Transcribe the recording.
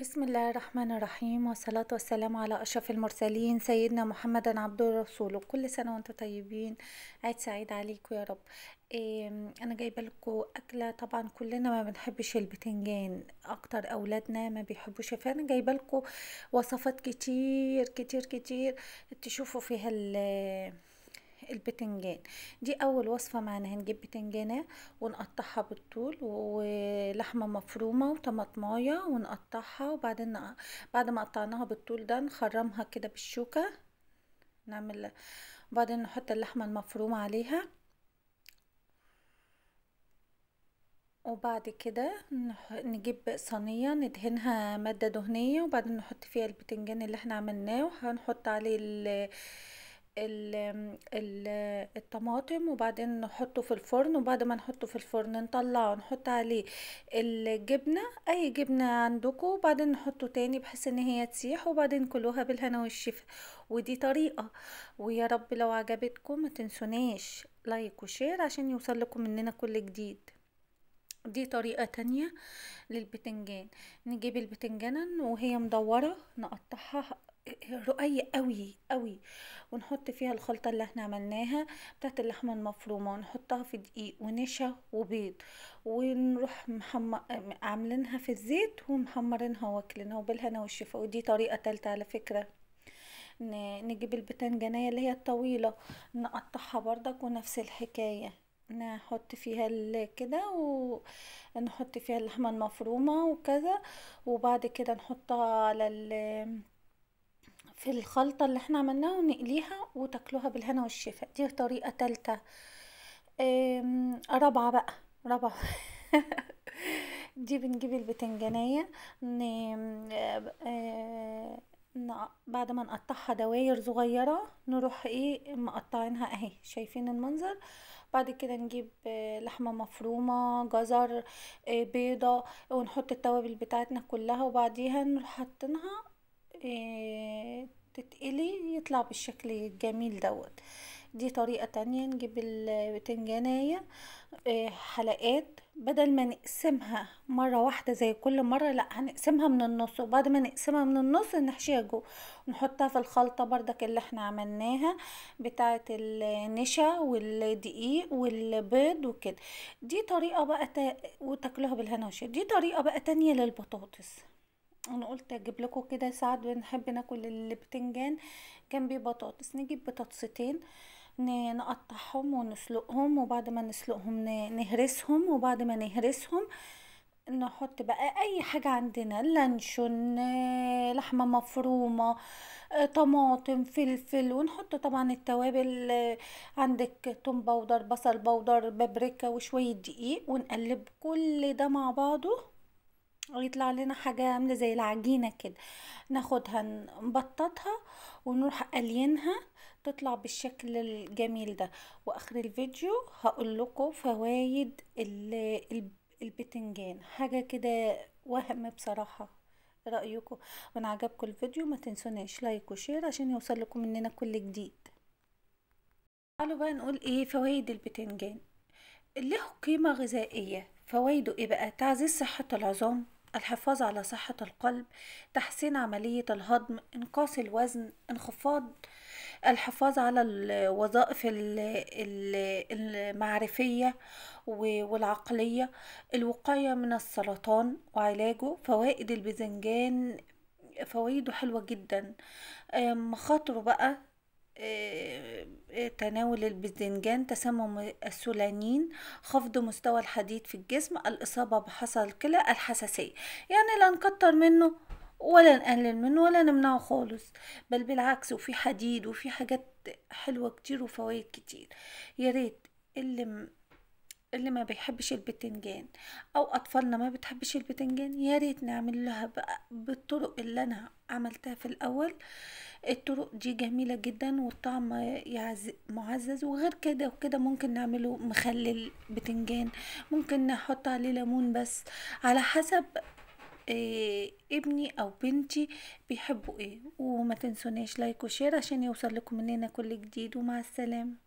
بسم الله الرحمن الرحيم والصلاة والسلام على أشرف المرسلين سيدنا محمد عبد رسوله كل سنة وانتم طيبين عيد سعيد عليكم يا رب انا جايبه لكم اكله طبعا كلنا ما بنحبش البتنجان اكتر اولادنا ما بيحبوش فانا جايبه لكم وصفات كتير كتير كتير تشوفوا فيها البتنجان دي اول وصفه معانا هنجيب بتنجانه ونقطعها بالطول ولحمه مفرومه وطماطمايه ونقطعها وبعدين بعد ما قطعناها بالطول ده نخرمها كده بالشوكه نعمل وبعدين نحط اللحمه المفرومه عليها وبعد كده نجيب صينية ندهنها مادة دهنية وبعدين نحط فيها البتنجان اللي احنا عملناه وهنحط عليه الطماطم وبعدين نحطه في الفرن وبعد ما نحطه في الفرن نطلعه نحط عليه الجبنة اي جبنة عندكم وبعدين نحطه تاني بحيث ان هي تسيح وبعدين كلوها بالهنا والشفا ودي طريقة ويا رب لو عجبتكم ما تنسوناش لايك وشير عشان يوصل لكم مننا كل جديد دي طريقة تانية للبتنجان نجيب البتنجانة وهي مدورة نقطعها رقيق قوي قوي ونحط فيها الخلطة اللي احنا عملناها بتاعت اللحمة المفرومة ونحطها في دقيق ونشا وبيض ونروح محمر عاملينها في الزيت ومحمرينها واكلينها وبالهنا والشفاء ودي طريقة تالتة على فكرة نجيب البتنجانية اللي هي الطويلة نقطعها بردك ونفس الحكاية نحط فيها كده ونحط فيها اللحمة المفرومة وكذا وبعد كده نحطها على في الخلطة اللي احنا عملناها ونقليها وتاكلوها بالهنا والشفاء دي طريقة تالتة رابعة بقى رابعة دي بنجيب البتنجانية آه، بعد ما نقطعها دواير صغيرة نروح ايه مقطعينها اهي شايفين المنظر بعد كده نجيب آه، لحمة مفرومة جزر آه، بيضة ونحط التوابل بتاعتنا كلها وبعديها نروح حاطينها آه، تتقلي يطلع بالشكل الجميل دوت دي طريقة تانية نجيب البتنجانية آه، حلقات بدل ما نقسمها مرة واحدة زي كل مرة لا هنقسمها من النص وبعد ما نقسمها من النص نحشيها جوه ونحطها في الخلطة بردك اللي احنا عملناها بتاعة النشا والدقيق والبيض وكده دي طريقة بقى تا... وتاكلوها بالهنا دي طريقة بقى تانية للبطاطس انا قلت اجيب لكم كده ساعات بنحب ناكل البتنجان كان بيه بطاطس نجيب بطاطستين نقطعهم ونسلقهم وبعد ما نسلقهم نهرسهم وبعد ما نهرسهم نحط بقى اي حاجة عندنا لانشون لحمة مفرومة طماطم فلفل ونحط طبعا التوابل عندك توم بودر بصل بودر بابريكا وشوية دقيق ونقلب كل ده مع بعضه ويطلع لنا حاجة عاملة زي العجينة كده ناخدها نبططها ونروح قليينها تطلع بالشكل الجميل ده واخر الفيديو هقول لكم فوايد البتنجان حاجة كده وهم بصراحة إيه رأيكم وان عجبكم الفيديو ما تنسوناش لايك وشير عشان يوصل لكم مننا كل جديد تعالوا بقى نقول ايه فوائد البتنجان له قيمة غذائية فوائده ايه بقى تعزيز صحة العظام الحفاظ على صحة القلب تحسين عملية الهضم انقاص الوزن انخفاض الحفاظ على الوظائف المعرفية والعقلية الوقاية من السرطان وعلاجه فوائد البذنجان فوائده حلوة جدا مخاطره بقى آه، آه، تناول الباذنجان تسمم السولانين خفض مستوى الحديد في الجسم الإصابة بحصى الكلى الحساسية يعني لا نكتر منه ولا نقلل منه ولا نمنعه خالص بل بالعكس وفي حديد وفي حاجات حلوة كتير وفوائد كتير يا ريت اللي اللي ما بيحبش البتنجان او اطفالنا ما بتحبش البتنجان يا ريت نعمل لها بالطرق اللي انا عملتها في الاول الطرق دي جميلة جدا والطعم معزز وغير كده وكده ممكن نعمله مخلل بتنجان ممكن نحط عليه ليمون بس على حسب إيه ابني او بنتي بيحبوا ايه وما تنسوناش لايك وشير عشان يوصل لكم مننا كل جديد ومع السلامه